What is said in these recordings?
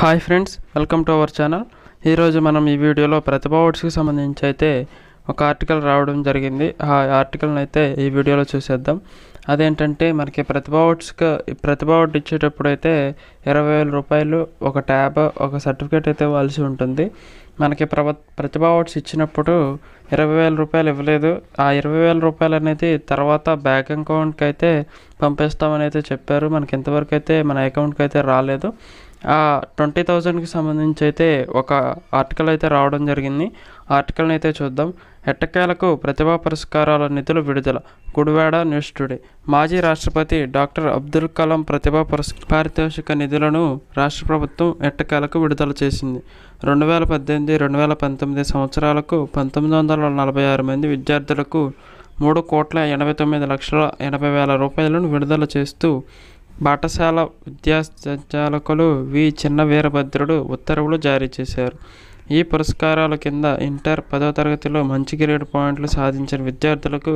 hi friends welcome to our channel ఈరోజు మనం ఈ వీడియోలో ప్రతిభా ఓట్స్కి సంబంధించి అయితే ఒక ఆర్టికల్ రావడం జరిగింది ఆ ఆర్టికల్ని అయితే ఈ వీడియోలో చూసేద్దాం అదేంటంటే మనకి ప్రతిభా ఓట్స్కి ప్రతిభా ఓట్ ఇచ్చేటప్పుడు అయితే ఇరవై వేల రూపాయలు ఒక ట్యాబ్ ఒక సర్టిఫికేట్ అయితే ఇవ్వాల్సి ఉంటుంది మనకి ప్రవ ఓట్స్ ఇచ్చినప్పుడు ఇరవై వేల రూపాయలు ఇవ్వలేదు ఆ ఇరవై వేల రూపాయలు అనేది తర్వాత బ్యాంక్ అకౌంట్కి అయితే పంపిస్తామని అయితే చెప్పారు మనకి ఇంతవరకు అయితే మన అకౌంట్కి అయితే రాలేదు ట్వంటీ థౌజండ్కి సంబంధించి అయితే ఒక ఆర్టికల్ అయితే రావడం జరిగింది ఆర్టికల్ని అయితే చూద్దాం ఎట్టకేలకు ప్రతిభా పురస్కారాల నిధులు విడుదల గుడివాడ న్యూస్ టుడే మాజీ రాష్ట్రపతి డాక్టర్ అబ్దుల్ కలాం ప్రతిభా పురస్ పారితోషిక నిధులను రాష్ట్ర ప్రభుత్వం ఎట్టకేలకు విడుదల చేసింది రెండు వేల పద్దెనిమిది రెండు వేల పంతొమ్మిది సంవత్సరాలకు పంతొమ్మిది వందల నలభై ఆరు మంది విద్యార్థులకు మూడు కోట్ల ఎనభై తొమ్మిది లక్షల ఎనభై వేల రూపాయలను విడుదల చేస్తూ పాఠశాల విద్యా సంచాలకులు వి చిన్న వీరభద్రుడు ఉత్తర్వులు జారీ చేశారు ఈ పురస్కారాల కింద ఇంటర్ పదో తరగతిలో మంచి గ్రేడ్ పాయింట్లు సాధించిన విద్యార్థులకు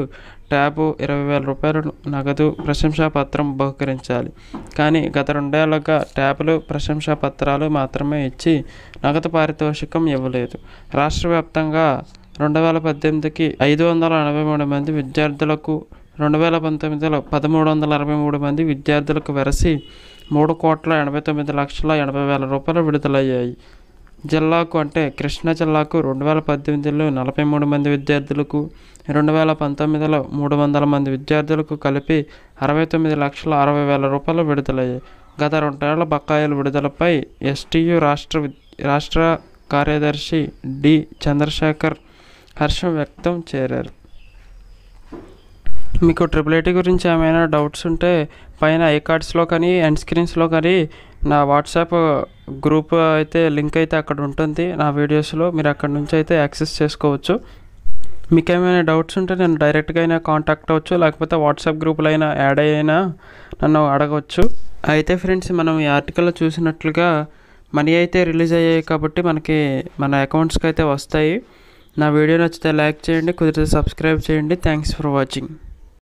ట్యాబు ఇరవై వేల రూపాయలు నగదు ప్రశంసా పత్రం బహుకరించాలి కానీ గత రెండేళ్లుగా ట్యాబులు పత్రాలు మాత్రమే ఇచ్చి నగదు పారితోషికం ఇవ్వలేదు రాష్ట్ర వ్యాప్తంగా రెండు వేల పద్దెనిమిదికి ఐదు వందల ఎనభై మూడు మంది విద్యార్థులకు రెండు వేల పంతొమ్మిదిలో పదమూడు వందల అరవై మూడు మంది విద్యార్థులకు వెరసి మూడు కోట్ల ఎనభై తొమ్మిది లక్షల ఎనభై వేల రూపాయలు విడుదలయ్యాయి జిల్లాకు అంటే కృష్ణా జిల్లాకు రెండు వేల పద్దెనిమిదిలో నలభై మూడు మంది విద్యార్థులకు రెండు వేల పంతొమ్మిదిలో మూడు వందల మంది విద్యార్థులకు కలిపి అరవై తొమ్మిది లక్షల అరవై వేల రూపాయలు విడుదలయ్యాయి గత రెండేళ్ల బకాయిల విడుదలపై ఎస్టీయు రాష్ట్ర రాష్ట్ర కార్యదర్శి డి చంద్రశేఖర్ హర్షం వ్యక్తం చేరారు మీకు ట్రిపుల్ ఐటీ గురించి ఏమైనా డౌట్స్ ఉంటే పైన ఐ కార్డ్స్లో కానీ ఎండ్ స్క్రీన్స్లో కానీ నా వాట్సాప్ గ్రూప్ అయితే లింక్ అయితే అక్కడ ఉంటుంది నా వీడియోస్లో మీరు అక్కడ నుంచి అయితే యాక్సెస్ చేసుకోవచ్చు మీకు ఏమైనా డౌట్స్ ఉంటే నేను డైరెక్ట్గా అయినా కాంటాక్ట్ అవ్వచ్చు లేకపోతే వాట్సాప్ గ్రూపులో అయినా యాడ్ అయినా నన్ను అడగవచ్చు అయితే ఫ్రెండ్స్ మనం ఈ ఆర్టికల్లో చూసినట్లుగా మనీ అయితే రిలీజ్ అయ్యాయి కాబట్టి మనకి మన అకౌంట్స్కి అయితే వస్తాయి నా వీడియో నచ్చితే లైక్ చేయండి కుదిరితే సబ్స్క్రైబ్ చేయండి థ్యాంక్స్ ఫర్ వాచింగ్